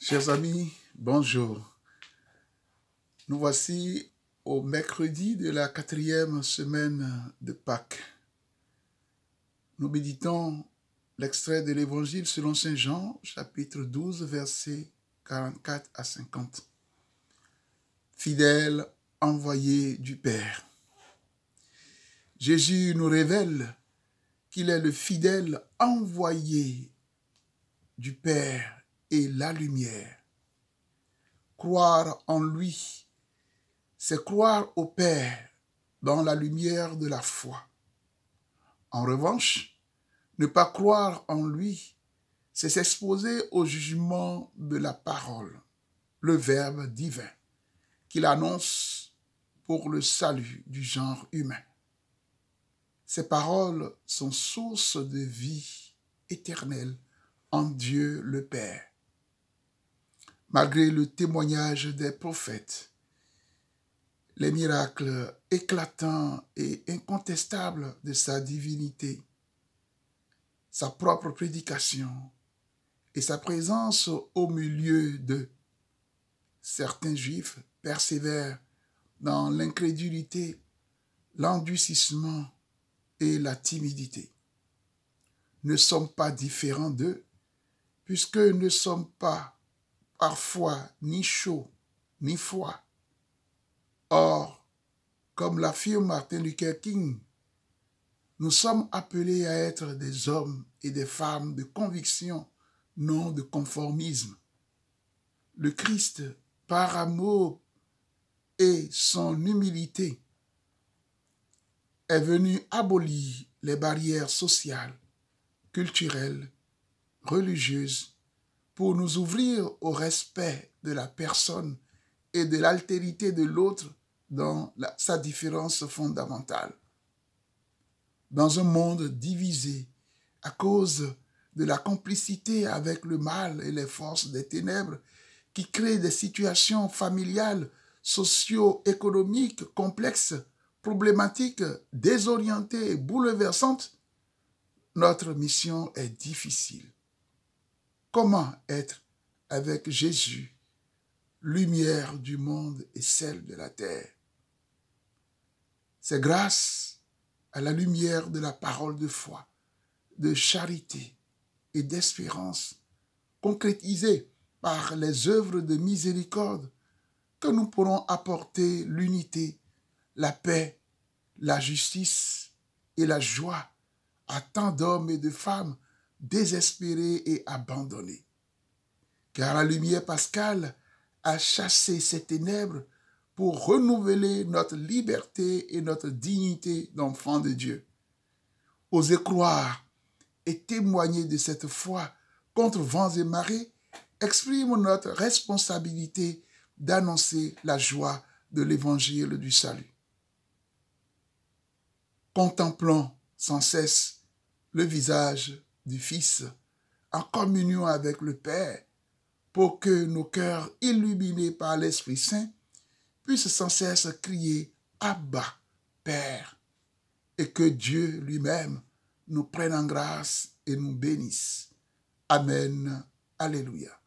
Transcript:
Chers amis, bonjour. Nous voici au mercredi de la quatrième semaine de Pâques. Nous méditons l'extrait de l'Évangile selon Saint Jean, chapitre 12, versets 44 à 50. Fidèle envoyé du Père. Jésus nous révèle qu'il est le fidèle envoyé du Père et la lumière. Croire en lui, c'est croire au Père dans la lumière de la foi. En revanche, ne pas croire en lui, c'est s'exposer au jugement de la parole, le Verbe divin, qu'il annonce pour le salut du genre humain. Ces paroles sont source de vie éternelle en Dieu le Père. Malgré le témoignage des prophètes, les miracles éclatants et incontestables de sa divinité, sa propre prédication et sa présence au milieu d'eux. Certains juifs persévèrent dans l'incrédulité, l'endurcissement et la timidité. Ne sommes pas différents d'eux, puisque ne sommes pas parfois ni chaud ni froid. Or, comme l'affirme Martin Luther King, nous sommes appelés à être des hommes et des femmes de conviction, non de conformisme. Le Christ, par amour et son humilité, est venu abolir les barrières sociales, culturelles, religieuses pour nous ouvrir au respect de la personne et de l'altérité de l'autre dans sa différence fondamentale. Dans un monde divisé à cause de la complicité avec le mal et les forces des ténèbres qui créent des situations familiales, socio-économiques complexes, problématiques, désorientées et bouleversantes, notre mission est difficile. Comment être avec Jésus, lumière du monde et celle de la terre C'est grâce à la lumière de la parole de foi, de charité et d'espérance, concrétisée par les œuvres de miséricorde, que nous pourrons apporter l'unité, la paix, la justice et la joie à tant d'hommes et de femmes désespéré et abandonné. Car la lumière pascale a chassé ces ténèbres pour renouveler notre liberté et notre dignité d'enfant de Dieu. Oser croire et témoigner de cette foi contre vents et marées exprime notre responsabilité d'annoncer la joie de l'évangile du salut. Contemplons sans cesse le visage du Fils en communion avec le Père pour que nos cœurs illuminés par l'Esprit Saint puissent sans cesse crier Abba, Père, et que Dieu lui-même nous prenne en grâce et nous bénisse. Amen. Alléluia.